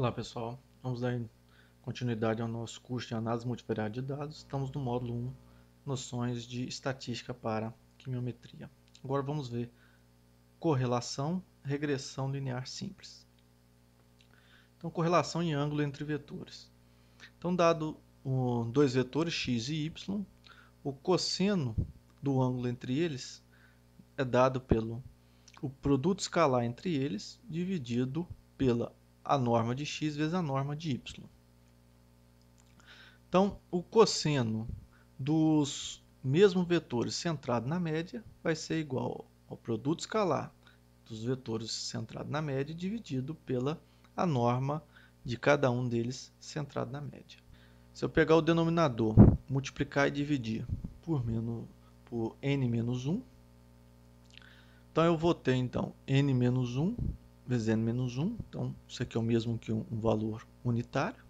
Olá pessoal, vamos dar continuidade ao nosso curso de análise multivariada de dados. Estamos no módulo 1, noções de estatística para quimiometria. Agora vamos ver correlação, regressão linear simples. Então, correlação em ângulo entre vetores. Então, dado dois vetores x e y, o cosseno do ângulo entre eles é dado pelo o produto escalar entre eles dividido pela a norma de x vezes a norma de y. Então, o cosseno dos mesmos vetores centrado na média vai ser igual ao produto escalar dos vetores centrado na média dividido pela a norma de cada um deles centrado na média. Se eu pegar o denominador, multiplicar e dividir por, menos, por n menos 1, então eu vou ter então n menos 1 vezes n menos 1, então isso aqui é o mesmo que um, valor unitário.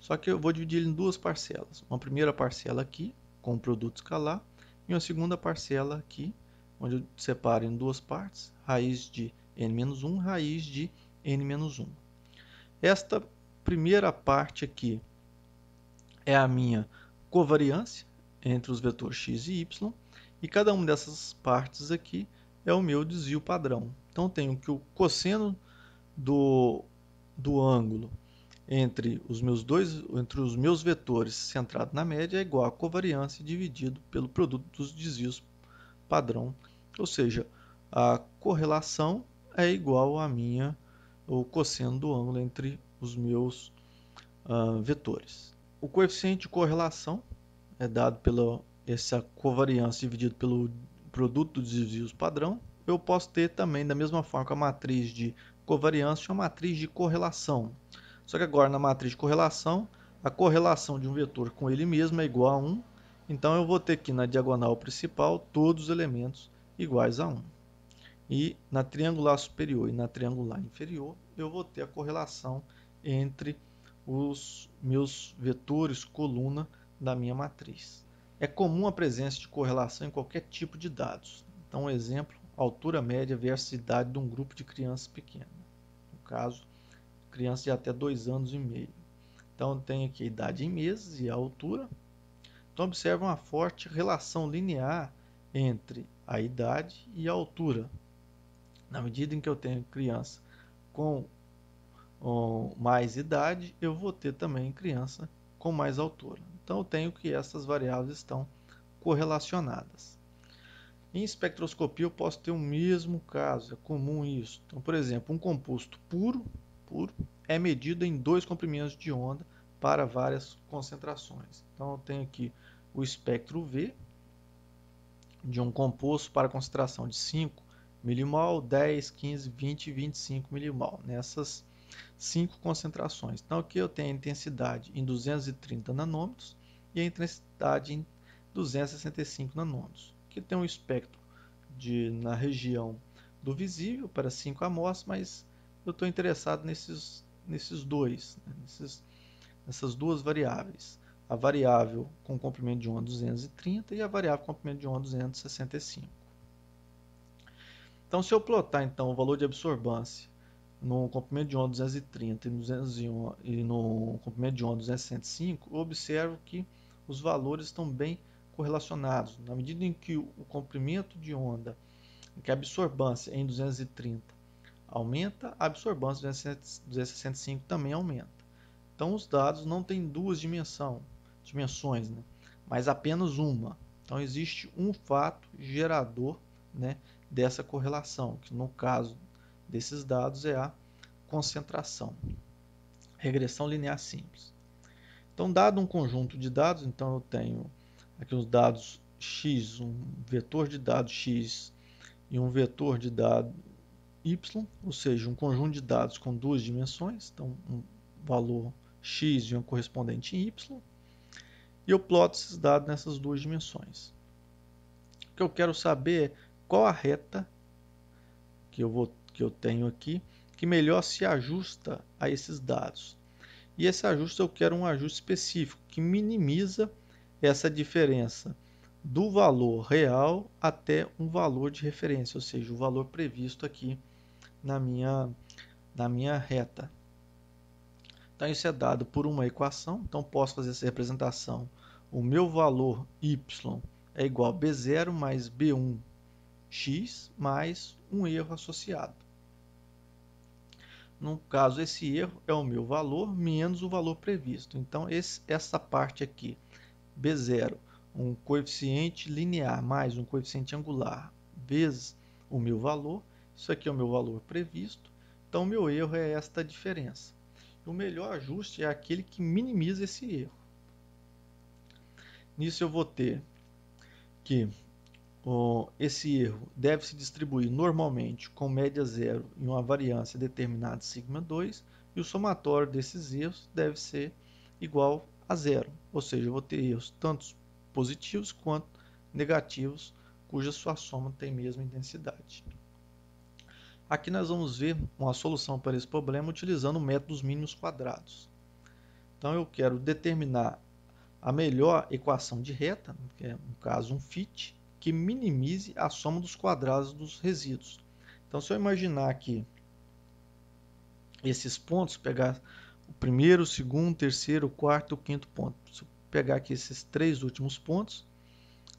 Só que eu vou dividir ele em duas parcelas. Uma primeira parcela aqui, com o produto escalar, e uma segunda parcela aqui, onde eu separo em duas partes, raiz de n-1, raiz de n-1. Esta primeira parte aqui é a minha covariância entre os vetores x e y, e cada uma dessas partes aqui é o meu desvio padrão, então tenho que o cosseno do, do ângulo entre os meus dois entre os meus vetores centrado na média é igual à covariância dividido pelo produto dos desvios padrão, ou seja, a correlação é igual à minha o cosseno do ângulo entre os meus uh, vetores. O coeficiente de correlação é dado pela essa covariância dividido pelo produto dos desvios padrão, eu posso ter também, da mesma forma que a matriz de covariância, uma matriz de correlação. Só que agora, na matriz de correlação, a correlação de um vetor com ele mesmo é igual a 1. Então, eu vou ter aqui na diagonal principal todos os elementos iguais a 1. E na triangular superior e na triangular inferior, eu vou ter a correlação entre os meus vetores coluna da minha matriz. É comum a presença de correlação em qualquer tipo de dados. Então, um exemplo altura média versus idade de um grupo de crianças pequenas. No caso, crianças de até 2 anos e meio. Então, tem aqui a idade em meses e a altura. Então, observa uma forte relação linear entre a idade e a altura. Na medida em que eu tenho criança com mais idade, eu vou ter também criança com mais altura. Então, eu tenho que essas variáveis estão correlacionadas. Em espectroscopia eu posso ter o mesmo caso, é comum isso. Então, por exemplo, um composto puro, puro é medido em dois comprimentos de onda para várias concentrações. Então eu tenho aqui o espectro V de um composto para concentração de 5 milimol, 10, 15, 20 e 25 milimol, nessas cinco concentrações. Então aqui eu tenho a intensidade em 230 nanômetros e a intensidade em 265 nanômetros que tem um espectro de na região do visível para 5 amostras, mas eu estou interessado nesses, nesses dois, né? nesses, nessas duas variáveis. A variável com comprimento de onda 230 e a variável com comprimento de onda 265. Então, se eu plotar então, o valor de absorbância no comprimento de onda 230 e no, 201, e no comprimento de onda 265, eu observo que os valores estão bem correlacionados. Na medida em que o comprimento de onda, que a absorbância é em 230 aumenta, a em 265 também aumenta. Então os dados não têm duas dimensão, dimensões, né? mas apenas uma. Então existe um fato gerador né, dessa correlação, que no caso desses dados é a concentração. Regressão linear simples. Então, dado um conjunto de dados, então eu tenho aqui os dados x, um vetor de dados x e um vetor de dado y, ou seja, um conjunto de dados com duas dimensões, então um valor x e um correspondente em y, e eu ploto esses dados nessas duas dimensões. O que eu quero saber é qual a reta que eu, vou, que eu tenho aqui que melhor se ajusta a esses dados. E esse ajuste eu quero um ajuste específico que minimiza essa diferença do valor real até um valor de referência, ou seja, o valor previsto aqui na minha, na minha reta. Então, isso é dado por uma equação, então posso fazer essa representação. O meu valor y é igual a b0 mais b1x mais um erro associado. No caso, esse erro é o meu valor menos o valor previsto. Então, esse, essa parte aqui B0, um coeficiente linear mais um coeficiente angular vezes o meu valor. Isso aqui é o meu valor previsto. Então, o meu erro é esta diferença. O melhor ajuste é aquele que minimiza esse erro. Nisso eu vou ter que oh, esse erro deve se distribuir normalmente com média zero em uma variância determinada sigma 2 e o somatório desses erros deve ser igual a zero ou seja, eu vou ter erros tanto positivos quanto negativos, cuja sua soma tem mesma intensidade. Aqui nós vamos ver uma solução para esse problema utilizando o método dos mínimos quadrados. Então eu quero determinar a melhor equação de reta, que é no caso um fit, que minimize a soma dos quadrados dos resíduos. Então se eu imaginar aqui esses pontos, pegar o primeiro, o segundo, o terceiro, o quarto, o quinto ponto. Se eu pegar aqui esses três últimos pontos,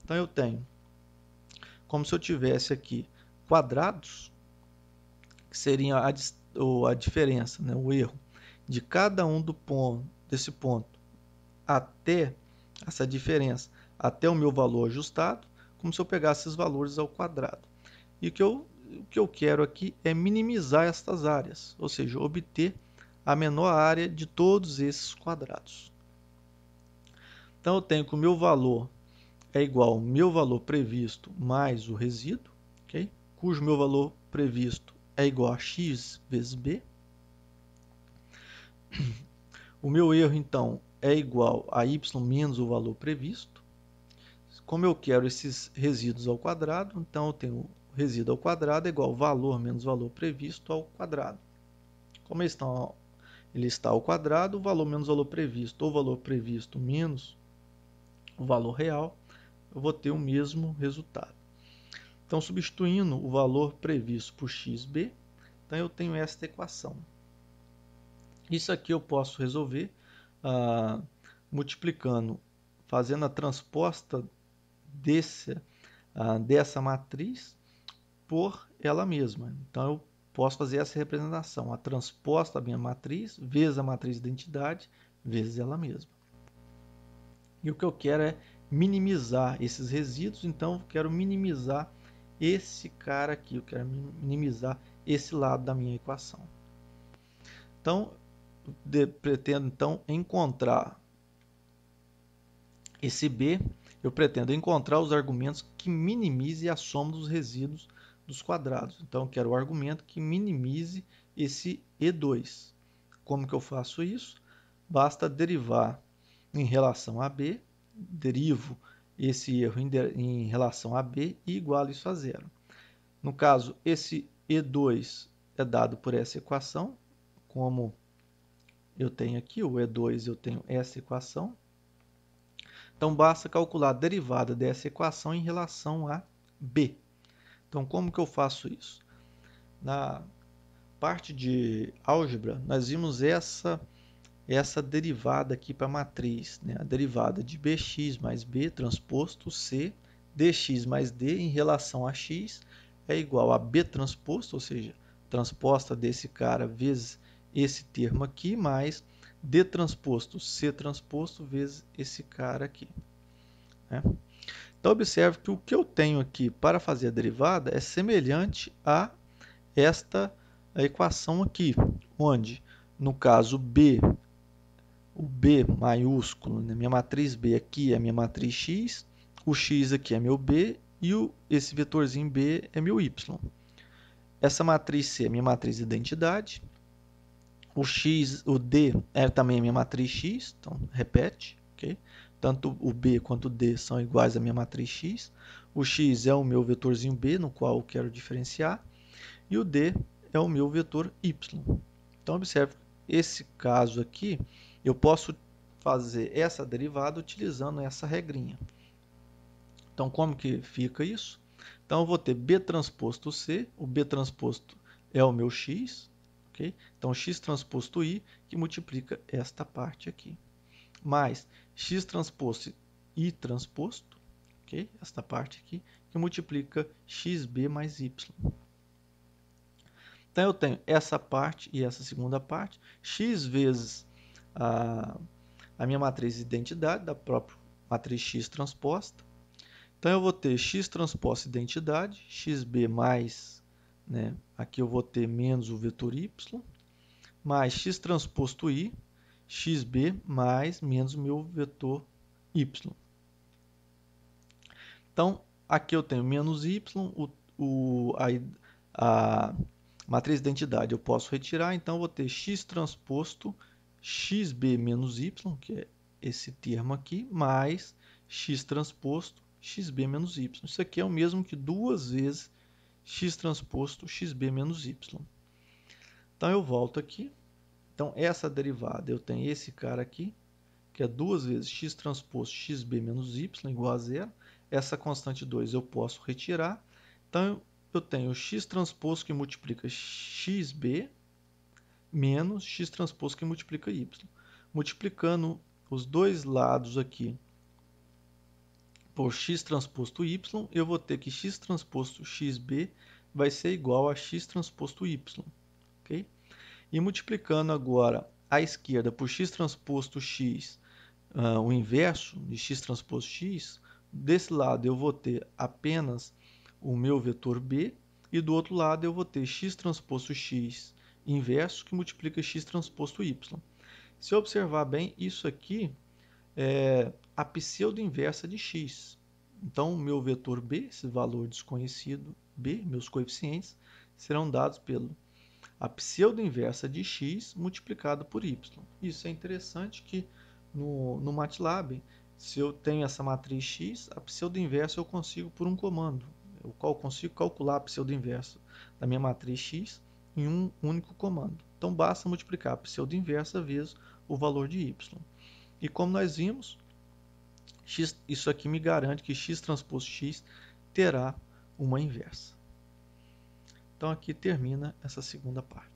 então eu tenho como se eu tivesse aqui quadrados, que seriam a, a diferença, né, o erro, de cada um do ponto, desse ponto até essa diferença, até o meu valor ajustado, como se eu pegasse esses valores ao quadrado. E o que eu, o que eu quero aqui é minimizar estas áreas, ou seja, obter a menor área de todos esses quadrados. Então eu tenho que o meu valor é igual ao meu valor previsto mais o resíduo, okay? cujo meu valor previsto é igual a x vezes b. O meu erro, então, é igual a y menos o valor previsto. Como eu quero esses resíduos ao quadrado, então eu tenho resíduo ao quadrado é igual ao valor menos valor previsto ao quadrado. Como eles estão ele está ao quadrado, o valor menos o valor previsto, ou o valor previsto menos o valor real, eu vou ter o mesmo resultado. Então, substituindo o valor previsto por xb, então eu tenho esta equação. Isso aqui eu posso resolver ah, multiplicando, fazendo a transposta desse, ah, dessa matriz por ela mesma. Então, eu posso fazer essa representação, a transposta da minha matriz, vezes a matriz de identidade, vezes ela mesma. E o que eu quero é minimizar esses resíduos, então eu quero minimizar esse cara aqui, eu quero minimizar esse lado da minha equação. Então, de, pretendo então encontrar esse B, eu pretendo encontrar os argumentos que minimize a soma dos resíduos dos quadrados. Então, eu quero o argumento que minimize esse E2. Como que eu faço isso? Basta derivar em relação a B, derivo esse erro em, em relação a B e igualo isso a zero. No caso, esse E2 é dado por essa equação, como eu tenho aqui, o E2 eu tenho essa equação. Então, basta calcular a derivada dessa equação em relação a B. Então, como que eu faço isso? Na parte de álgebra, nós vimos essa essa derivada aqui para a matriz, né? a derivada de bx mais b transposto c dx mais d em relação a x é igual a b transposto, ou seja, transposta desse cara vezes esse termo aqui, mais d transposto c transposto vezes esse cara aqui. Né? Então, observe que o que eu tenho aqui para fazer a derivada é semelhante a esta equação aqui, onde, no caso B, o B maiúsculo, né? minha matriz B aqui é minha matriz X, o X aqui é meu B e o, esse vetorzinho B é meu Y. Essa matriz C é minha matriz identidade, o X, o D é também minha matriz X, então repete, tanto o B quanto o D são iguais à minha matriz X. O X é o meu vetorzinho B, no qual eu quero diferenciar. E o D é o meu vetor Y. Então, observe, esse caso aqui, eu posso fazer essa derivada utilizando essa regrinha. Então, como que fica isso? Então, eu vou ter B transposto C, o B transposto é o meu X, ok? Então, X transposto I, que multiplica esta parte aqui mais x transposto y transposto, ok? Esta parte aqui, que multiplica xb mais y. Então eu tenho essa parte e essa segunda parte, x vezes a, a minha matriz de identidade, da própria matriz x transposta. Então eu vou ter x transposta identidade, xb mais, né, aqui eu vou ter menos o vetor y, mais x transposto i, xb mais menos meu vetor y. Então, aqui eu tenho menos y, o, o, a, a matriz de identidade eu posso retirar, então vou ter x transposto xb menos y, que é esse termo aqui, mais x transposto xb menos y. Isso aqui é o mesmo que duas vezes x transposto xb menos y. Então eu volto aqui, então, essa derivada, eu tenho esse cara aqui, que é duas vezes x transposto xb menos y igual a zero. Essa constante 2 eu posso retirar. Então, eu tenho x transposto que multiplica xb menos x transposto que multiplica y. Multiplicando os dois lados aqui por x transposto y, eu vou ter que x transposto xb vai ser igual a x transposto y. ok? E multiplicando agora à esquerda por x transposto x, uh, o inverso de x transposto x, desse lado eu vou ter apenas o meu vetor b, e do outro lado eu vou ter x transposto x inverso que multiplica x transposto y. Se eu observar bem, isso aqui é a pseudo-inversa de x. Então, o meu vetor b, esse valor desconhecido b, meus coeficientes, serão dados pelo a pseudo-inversa de x multiplicado por y. Isso é interessante que no, no MATLAB, se eu tenho essa matriz x, a pseudo-inversa eu consigo por um comando, o qual consigo calcular a pseudo-inversa da minha matriz x em um único comando. Então basta multiplicar a pseudo-inversa vezes o valor de y. E como nós vimos, x, isso aqui me garante que x transpôs x terá uma inversa. Então aqui termina essa segunda parte.